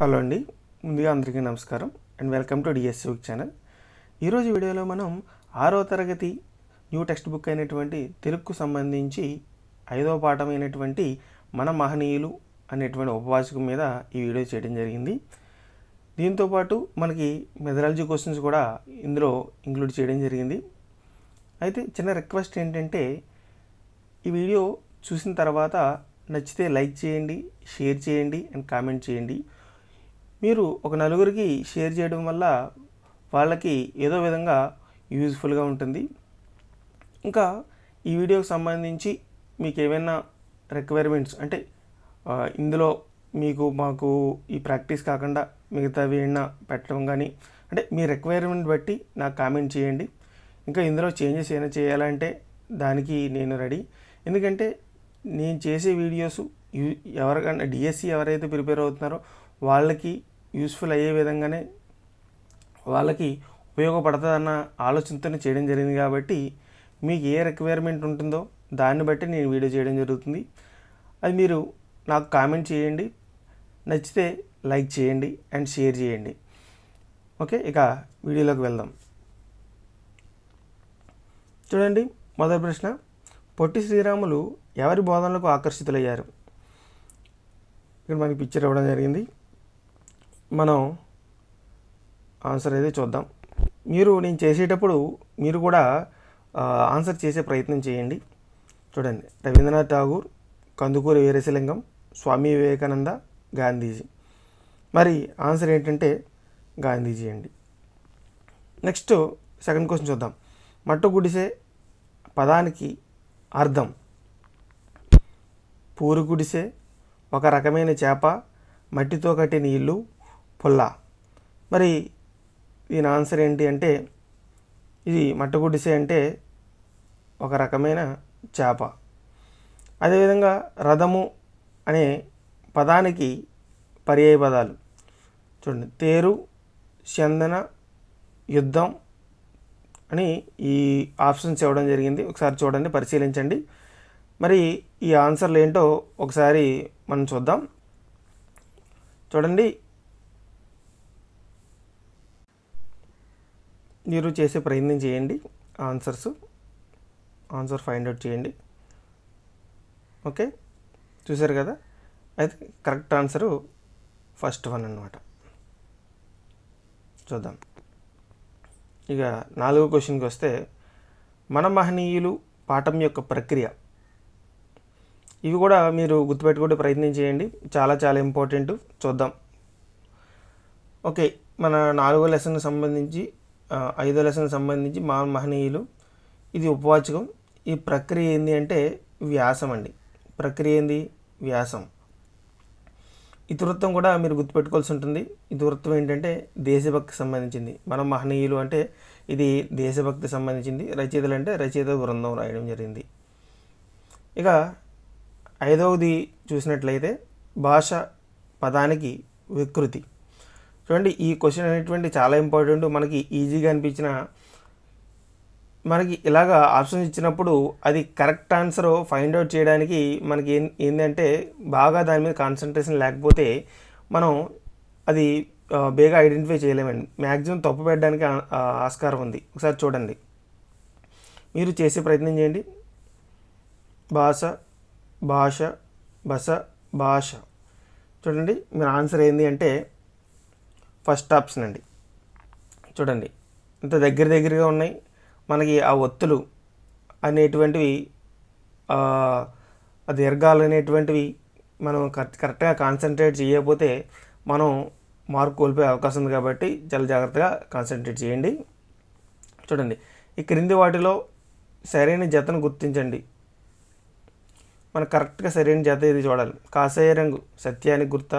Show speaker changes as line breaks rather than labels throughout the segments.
hello అండి ముందుగా అందరికీ నమస్కారం and welcome to DSC channel ఈరోజు వీడియోలో మనం ఆరో తరగతి న్యూ టెక్స్ట్ బుక్ అయినటువంటి తెలుగుకు సంబంధించి ఐదవ పాఠం అయినటువంటి మన మహనీయులు అనేటువంటి ఉపవాచకం మీద ఈ వీడియో చేయడం జరిగింది దీంతోపాటు మనకి మెథడాలజీ క్వశ్చన్స్ కూడా ఇందులో ఇంక్లూడ్ చేయడం జరిగింది అయితే చిన్న రిక్వెస్ట్ ఏంటంటే ఈ వీడియో చూసిన తర్వాత నచ్చితే లైక్ చేయండి షేర్ చేయండి అండ్ కామెంట్ చేయండి మీరు ఒక నలుగురికి షేర్ చేయడం వల్ల వాళ్ళకి ఏదో విధంగా యూజ్ఫుల్గా ఉంటుంది ఇంకా ఈ వీడియోకి సంబంధించి మీకు ఏమైనా రిక్వైర్మెంట్స్ అంటే ఇందులో మీకు మాకు ఈ ప్రాక్టీస్ కాకుండా మిగతావి ఏమైనా పెట్టడం కానీ అంటే మీ రిక్వైర్మెంట్ బట్టి నాకు కామెంట్ చేయండి ఇంకా ఇందులో చేంజెస్ ఏమైనా చేయాలంటే దానికి నేను రెడీ ఎందుకంటే నేను చేసే వీడియోస్ ఎవరికైనా డిఎస్సి ఎవరైతే ప్రిపేర్ అవుతున్నారో వాళ్ళకి యూస్ఫుల్ అయ్యే విధంగానే వాళ్ళకి ఉపయోగపడుతుందన్న ఆలోచనతోనే చేయడం జరిగింది కాబట్టి మీకు ఏ రిక్వైర్మెంట్ ఉంటుందో దాన్ని బట్టి నేను వీడియో చేయడం జరుగుతుంది అది మీరు నాకు కామెంట్ చేయండి నచ్చితే లైక్ చేయండి అండ్ షేర్ చేయండి ఓకే ఇక వీడియోలోకి వెళ్దాం చూడండి మొదటి ప్రశ్న పొట్టి శ్రీరాములు ఎవరి బోధనలకు ఆకర్షితులయ్యారు ఇక్కడ మనకి పిక్చర్ ఇవ్వడం జరిగింది మనం ఆన్సర్ అయితే చూద్దాం మీరు నేను చేసేటప్పుడు మీరు కూడా ఆన్సర్ చేసే ప్రయత్నం చేయండి చూడండి రవీంద్రనాథ్ ఠాగూర్ కందుకూరి వీరేశలింగం స్వామి వివేకానంద గాంధీజీ మరి ఆన్సర్ ఏంటంటే గాంధీజీ అండి నెక్స్ట్ సెకండ్ క్వశ్చన్ చూద్దాం మట్టు గుడిసే పదానికి అర్థం పూరు గుడిసే ఒక రకమైన చేప మట్టితో కట్టిన ఇల్లు పొల్ల మరి దీని ఆన్సర్ ఏంటి అంటే ఇది మట్టగుడిసె అంటే ఒక రకమైన చేప అదేవిధంగా రథము అనే పదానికి పర్యాయ పదాలు చూడండి తేరు చందన యుద్ధం అని ఈ ఆప్షన్స్ ఇవ్వడం జరిగింది ఒకసారి చూడండి పరిశీలించండి మరి ఈ ఆన్సర్లు ఏంటో ఒకసారి మనం చూద్దాం చూడండి మీరు చేసే ప్రయత్నం చేయండి ఆన్సర్స్ ఆన్సర్ ఫైండ్ అవుట్ చేయండి ఓకే చూసారు కదా అయితే కరెక్ట్ ఆన్సరు ఫస్ట్ వన్ అనమాట చూద్దాం ఇక నాలుగో క్వశ్చన్కి వస్తే మన మహనీయులు పాఠం యొక్క ప్రక్రియ ఇవి కూడా మీరు గుర్తుపెట్టుకుంటే ప్రయత్నం చేయండి చాలా చాలా ఇంపార్టెంట్ చూద్దాం ఓకే మన నాలుగో లెసన్కి సంబంధించి ఐదో లెసన్ సంబంధించి మా మహనీయులు ఇది ఉపవాచకం ఈ ప్రక్రియ ఏంది అంటే వ్యాసం అండి ప్రక్రియ ఏంది వ్యాసం ఇతివృత్తం కూడా మీరు గుర్తుపెట్టుకోవాల్సి ఉంటుంది ఇతివృత్తం ఏంటంటే దేశభక్తి సంబంధించింది మన మహనీయులు అంటే ఇది దేశభక్తి సంబంధించింది రచయితలు అంటే రచయిత బృందం రాయడం జరిగింది ఇక ఐదవది చూసినట్లయితే భాష పదానికి వికృతి చూడండి ఈ క్వశ్చన్ అనేటువంటి చాలా ఇంపార్టెంట్ మనకి ఈజీగా అనిపించిన మనకి ఇలాగా ఆప్షన్స్ ఇచ్చినప్పుడు అది కరెక్ట్ ఆన్సర్ ఫైండ్ అవుట్ చేయడానికి మనకి ఏం ఏంటంటే బాగా దాని మీద కాన్సన్ట్రేషన్ లేకపోతే మనం అది బేగా ఐడెంటిఫై చేయలేమండి మ్యాక్సిమం తప్పు పెట్టడానికి ఆస్కారం ఉంది ఒకసారి చూడండి మీరు చేసే ప్రయత్నం చేయండి భాష భాష బస భాష చూడండి మీరు ఆన్సర్ ఏంది అంటే ఫస్ట్ ఆప్షన్ అండి చూడండి ఇంత దగ్గర దగ్గరగా ఉన్నాయి మనకి ఆ ఒత్తులు అనేటువంటివి దీర్ఘాలు అనేటువంటివి మనం కరెక్ట్గా కాన్సన్ట్రేట్ చేయకపోతే మనం మార్కు కోల్పోయే అవకాశం ఉంది కాబట్టి చాలా జాగ్రత్తగా కాన్సన్ట్రేట్ చేయండి చూడండి ఈ క్రింది వాటిలో సరైన జతను గుర్తించండి మనం కరెక్ట్గా సరైన జత ఇది చూడాలి కాషాయ రంగు సత్యానికి గుర్త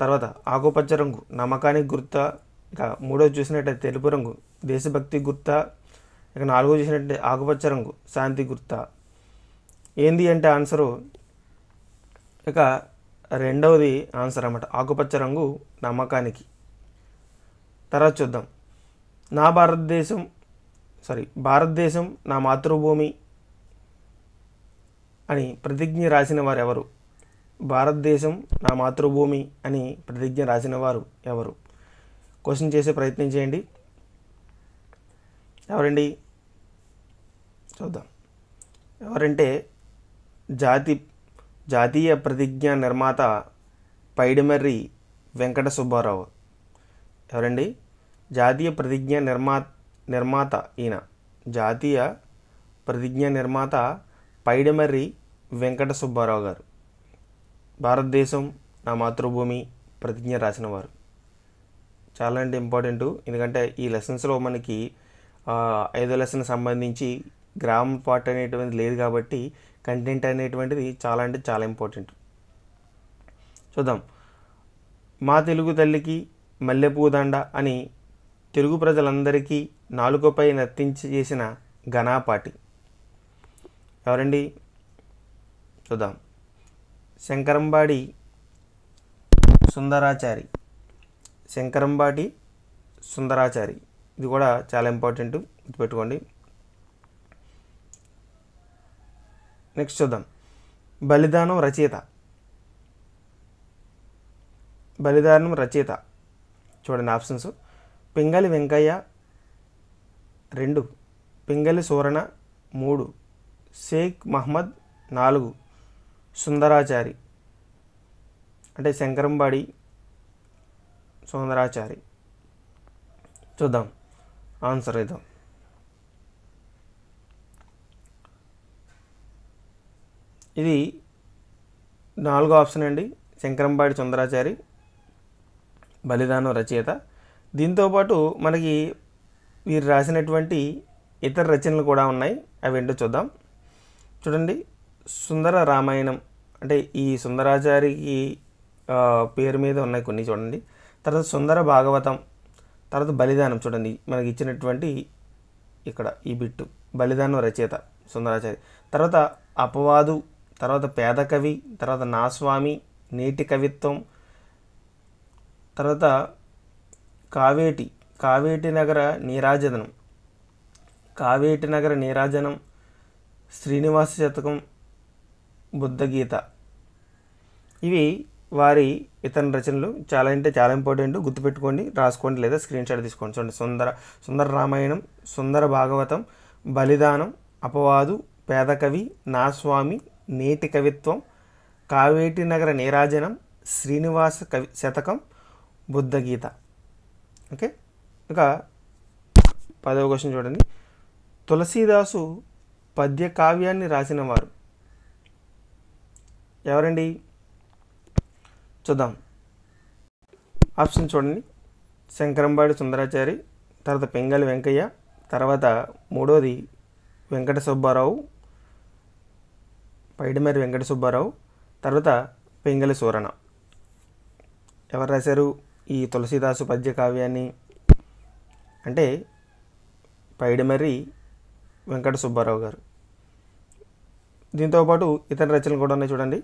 తర్వాత ఆకుపచ్చ రంగు నమ్మకానికి గుర్త ఇక మూడోది చూసినట్టయితే తెలుపు రంగు దేశభక్తి గుర్త ఇక నాలుగో చూసినట్టే ఆకుపచ్చ రంగు శాంతి గుర్త ఏంది అంటే ఆన్సరు ఇక రెండవది ఆన్సర్ అన్నమాట ఆకుపచ్చ రంగు నమ్మకానికి తర్వాత చూద్దాం నా భారతదేశం సారీ భారతదేశం నా మాతృభూమి అని ప్రతిజ్ఞ రాసిన వారు ఎవరు భారతదేశం నా మాతృభూమి అని ప్రతిజ్ఞ రాసిన వారు ఎవరు క్వశ్చన్ చేసే ప్రయత్నం చేయండి ఎవరండి చూద్దాం ఎవరంటే జాతి జాతీయ ప్రతిజ్ఞ నిర్మాత పైడిమర్రి వెంకట సుబ్బారావు ఎవరండి జాతీయ ప్రతిజ్ఞ నిర్మా నిర్మాత ఈయన జాతీయ ప్రతిజ్ఞ నిర్మాత పైడిమర్రి వెంకట సుబ్బారావు గారు భారతదేశం నా మాతృభూమి ప్రతిజ్ఞ రాసిన వారు చాలా అంటే ఇంపార్టెంట్ ఎందుకంటే ఈ లెసన్స్లో మనకి ఐదో లెసన్ సంబంధించి గ్రామ పార్ట్ అనేటువంటిది లేదు కాబట్టి కంటెంట్ అనేటువంటిది చాలా అంటే చాలా ఇంపార్టెంట్ చూద్దాం మా తెలుగు తల్లికి మల్లెపూదండ అని తెలుగు ప్రజలందరికీ నాలుకపై నర్తించి చేసిన ఘనాపాటి ఎవరండి చూద్దాం శంకరంబాడి సుందరాచారి శంకరంబాటి సుందరాచారి ఇది కూడా చాలా ఇంపార్టెంట్ గుర్తుపెట్టుకోండి నెక్స్ట్ చూద్దాం బలిదానం రచయిత బలిదానం రచయిత చూడండి ఆప్షన్స్ పింగలి వెంకయ్య రెండు పింగలి సూరణ మూడు షేక్ మహమ్మద్ నాలుగు సుందరాచారి అంటే శంకరంబాడి సుందరాచారి చూద్దాం ఆన్సర్ ఇద్దాం ఇది నాలుగో ఆప్షన్ అండి శంకరంబాడి సుందరాచారి బలిదానం రచయిత దీంతోపాటు మనకి వీరు రాసినటువంటి ఇతర రచనలు కూడా ఉన్నాయి అవి ఏంటో చూద్దాం చూడండి సుందర రామాయణం అంటే ఈ సుందరాచారికి పేరు మీద ఉన్నాయి కొన్ని చూడండి తర్వాత సుందర భాగవతం తర్వాత బలిదానం చూడండి మనకి ఇచ్చినటువంటి ఇక్కడ ఈ బిట్టు బలిదానం రచయిత సుందరాచారి తర్వాత అపవాదు తర్వాత పేద కవి తర్వాత నాస్వామి నేటి కవిత్వం తర్వాత కావేటి కావేటి నగర నీరాజనం కావేటి నగర నీరాజనం శ్రీనివాస శతకం బుద్ధగీత ఇవి వారి ఇతని రచనలు చాలా అంటే చాలా ఇంపార్టెంట్ గుర్తుపెట్టుకోండి రాసుకోండి లేదా స్క్రీన్ షాట్ తీసుకోండి చూడండి సుందర సుందర రామాయణం సుందర భాగవతం బలిదానం అపవాదు పేదకవి నాస్వామి నేటి కవిత్వం కావేటి నగర నీరాజనం శ్రీనివాస కవి శతకం బుద్ధగీత ఓకే ఇక పదవ క్వశ్చన్ చూడండి తులసీదాసు పద్య కావ్యాన్ని రాసిన వారు ఎవరండి చూద్దాం ఆప్షన్ చూడండి శంకరంబాడి సుందరాచారి తర్వాత పెంగలి వెంకయ్య తర్వాత మూడోది వెంకట సుబ్బారావు పైడిమేరి వెంకట సుబ్బారావు తర్వాత పెంగలి సూరణ ఎవరు రాశారు ఈ తులసీదాసు పద్య కావ్యాన్ని అంటే పైడిమర్రి వెంకట సుబ్బారావు గారు దీంతోపాటు ఇతర రచనలు కూడా ఉన్నాయి చూడండి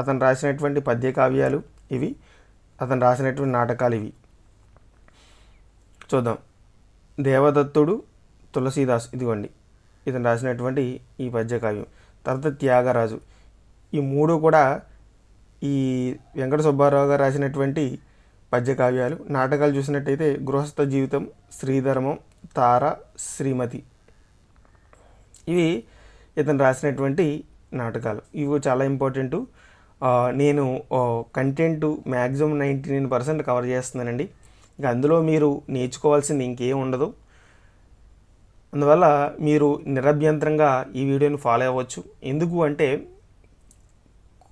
అతను రాసినటువంటి పద్య కావ్యాలు ఇవి అతను రాసినటువంటి నాటకాలు ఇవి చూద్దాం దేవదత్తుడు తులసీదాస్ ఇదిగోండి ఇతను రాసినటువంటి ఈ పద్యకావ్యం తర్వాత త్యాగరాజు ఈ మూడు కూడా ఈ వెంకట సుబ్బారావు గారు రాసినటువంటి పద్యకావ్యాలు నాటకాలు చూసినట్టయితే గృహస్థ జీవితం శ్రీధర్మం తార శ్రీమతి ఇవి ఇతను రాసినటువంటి నాటకాలు ఇవి చాలా ఇంపార్టెంటు నేను content maximum ninety nine percent cover చేస్తున్నానండి ఇక అందులో మీరు నేర్చుకోవాల్సింది ఇంకేం ఉండదు అందువల్ల మీరు నిరభ్యంతరంగా ఈ వీడియోని ఫాలో అవ్వచ్చు ఎందుకు అంటే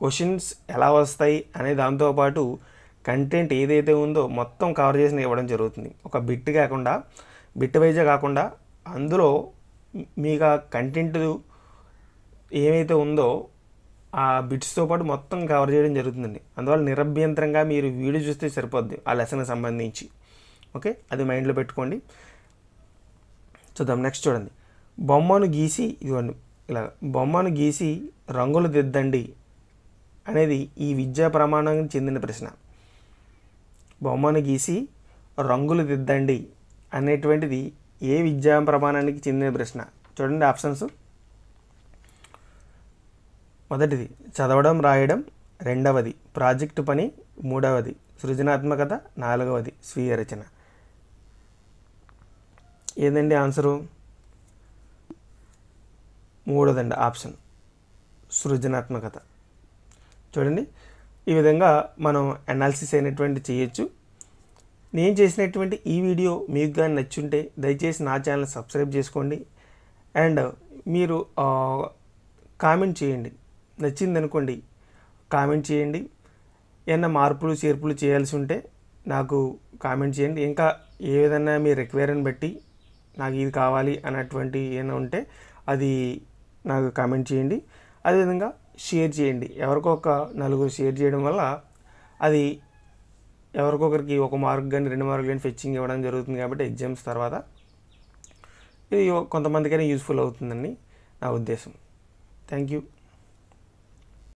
క్వశ్చన్స్ ఎలా వస్తాయి అనే దాంతోపాటు కంటెంట్ ఏదైతే ఉందో మొత్తం కవర్ చేసిన ఇవ్వడం జరుగుతుంది ఒక బిట్ కాకుండా బిట్ వైజే కాకుండా అందులో మీకు ఆ కంటెంట్ ఏమైతే ఉందో ఆ బిట్స్తో పాటు మొత్తం కవర్ చేయడం జరుగుతుందండి అందువల్ల నిరభ్యంతరంగా మీరు వీడియో చూస్తే సరిపోద్ది ఆ లెసన్కి సంబంధించి ఓకే అది మైండ్లో పెట్టుకోండి చూద్దాం నెక్స్ట్ చూడండి బొమ్మను గీసి ఇవ్వండి ఇలా బొమ్మను గీసి రంగులు దిద్దండి అనేది ఈ విద్యా ప్రమాణానికి చెందిన ప్రశ్న బొమ్మను గీసి రంగులు దిద్దండి అనేటువంటిది ఏ విద్యా ప్రమాణానికి చెందిన ప్రశ్న చూడండి ఆప్షన్స్ మొదటిది చదవడం రాయడం రెండవది ప్రాజెక్టు పని మూడవది సృజనాత్మకత నాలుగవది స్వీయ రచన ఏదండి ఆన్సరు మూడోదండి ఆప్షన్ సృజనాత్మకత చూడండి ఈ విధంగా మనం అనాలిసిస్ అయినటువంటి చేయొచ్చు నేను చేసినటువంటి ఈ వీడియో మీకు కానీ నచ్చుంటే దయచేసి నా ఛానల్ సబ్స్క్రైబ్ చేసుకోండి అండ్ మీరు కామెంట్ చేయండి నచ్చింది అనుకోండి కామెంట్ చేయండి ఏమన్నా మార్పులు చేర్పులు చేయాల్సి ఉంటే నాకు కామెంట్ చేయండి ఇంకా ఏ విధంగా మీ రిక్వైర్ని బట్టి నాకు ఇది కావాలి అన్నటువంటి ఏమైనా ఉంటే అది నాకు కామెంట్ చేయండి అదేవిధంగా షేర్ చేయండి ఎవరికొక నలుగురు షేర్ చేయడం వల్ల అది ఎవరికొకరికి ఒక మార్క్ కానీ రెండు మార్కులు కానీ ఫెచ్చింగ్ ఇవ్వడం జరుగుతుంది కాబట్టి ఎగ్జామ్స్ తర్వాత ఇది కొంతమందికైనా యూస్ఫుల్ అవుతుందని నా ఉద్దేశం థ్యాంక్ యూ